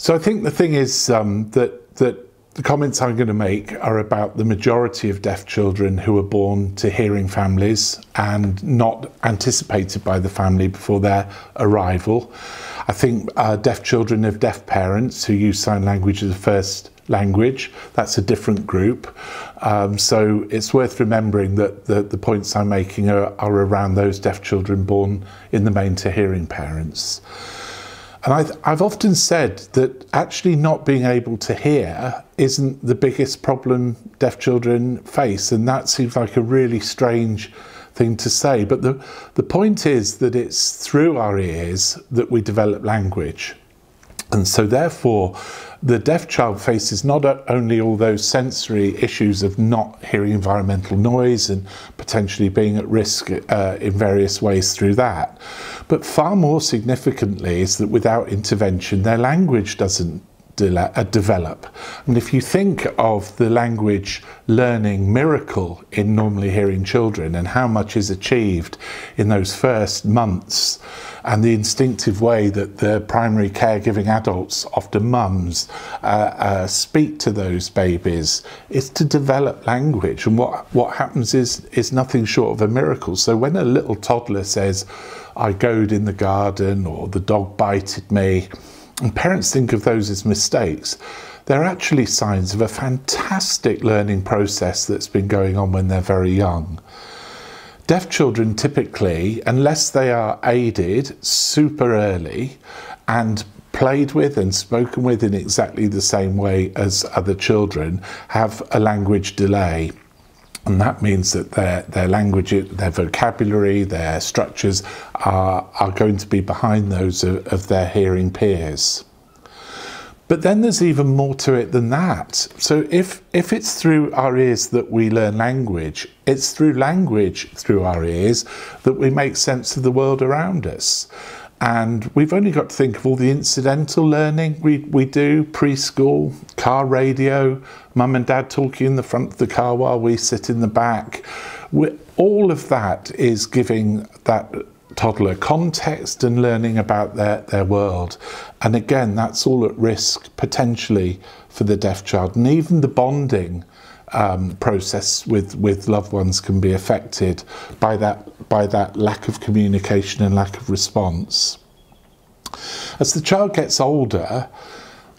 So I think the thing is um, that that the comments I'm going to make are about the majority of deaf children who are born to hearing families and not anticipated by the family before their arrival. I think uh, deaf children of deaf parents who use sign language as a first language. That's a different group. Um, so it's worth remembering that the, the points I'm making are, are around those deaf children born in the main to hearing parents. And I've, I've, often said that actually not being able to hear isn't the biggest problem deaf children face. And that seems like a really strange thing to say. But the, the point is that it's through our ears that we develop language. And so, therefore, the deaf child faces not only all those sensory issues of not hearing environmental noise and potentially being at risk uh, in various ways through that, but far more significantly is that without intervention, their language doesn't uh, develop. And if you think of the language learning miracle in normally hearing children and how much is achieved in those first months and the instinctive way that the primary caregiving adults, often mums, uh, uh, speak to those babies, is to develop language. And what, what happens is, is nothing short of a miracle. So when a little toddler says, I goed in the garden or the dog bited me, and parents think of those as mistakes. They're actually signs of a fantastic learning process that's been going on when they're very young. Deaf children typically, unless they are aided super early and played with and spoken with in exactly the same way as other children, have a language delay and that means that their their language, their vocabulary, their structures are are going to be behind those of, of, their hearing peers. But then there's even more to it than that. So if if it's through our ears that we learn language, it's through language through our ears that we make sense of the world around us. and we've only got to think of all the incidental learning we, we do preschool, car radio, mum and dad talking in the front of the car while we sit in the back. We, all of that is giving that toddler context and learning about their, their world. And again, that's all at risk potentially for the deaf child. And even the bonding um, process with, with loved ones can be affected by that, by that lack of communication and lack of response. As the child gets older,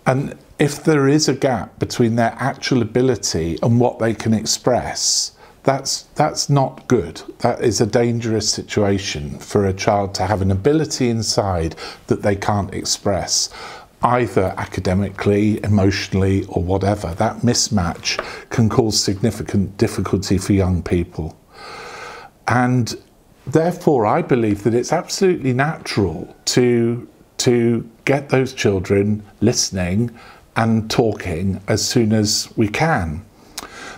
and if there is a gap between their actual ability and what they can express, that's that's not good. That is a dangerous situation for a child to have an ability inside that they can't express either academically, emotionally, or whatever. That mismatch can cause significant difficulty for young people. And therefore, I believe that it's absolutely natural to, to get those children listening and talking as soon as we can.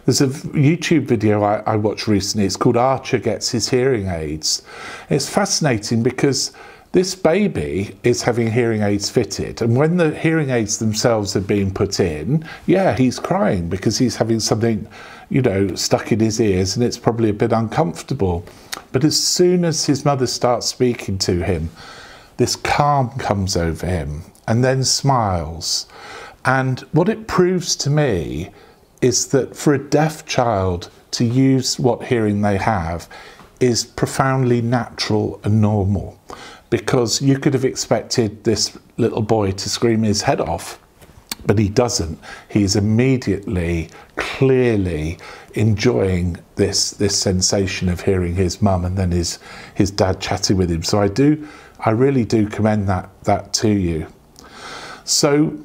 There's a YouTube video I, I watched recently. It's called Archer Gets His Hearing Aids. It's fascinating because this baby is having hearing aids fitted, and when the hearing aids themselves are being put in, yeah, he's crying because he's having something, you know, stuck in his ears and it's probably a bit uncomfortable. But as soon as his mother starts speaking to him, this calm comes over him and then smiles. And what it proves to me is that for a deaf child to use what hearing they have is profoundly natural and normal because you could have expected this little boy to scream his head off, but he doesn't. He's immediately, clearly enjoying this this sensation of hearing his mum and then his his dad chatting with him. So I do, I really do commend that that to you. So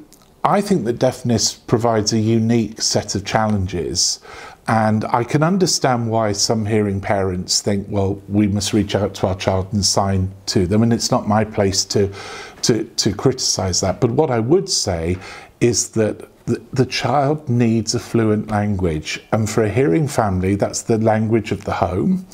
I think that deafness provides a unique set of challenges And I can understand why some hearing parents think, well, we must reach out to our child and sign to them. And it's not my place to, to, to criticize that. But what I would say is that the, the child needs a fluent language. And for a hearing family, that's the language of the home.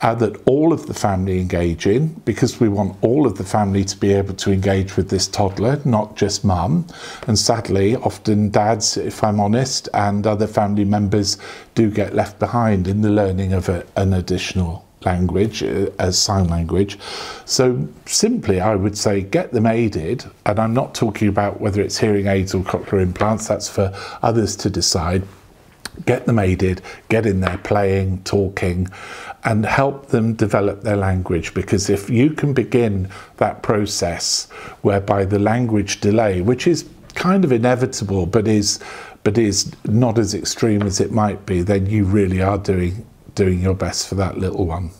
uh, that all of the family engage in because we want all of the family to be able to engage with this toddler, not just mum. And sadly, often dads, if I'm honest, and other family members do get left behind in the learning of a, an additional language uh, as sign language. So simply, I would say get them aided, and I'm not talking about whether it's hearing aids or cochlear implants, that's for others to decide, get them aided, get in there playing, talking, and help them develop their language. Because if you can begin that process whereby the language delay, which is kind of inevitable, but is but is not as extreme as it might be, then you really are doing doing your best for that little one.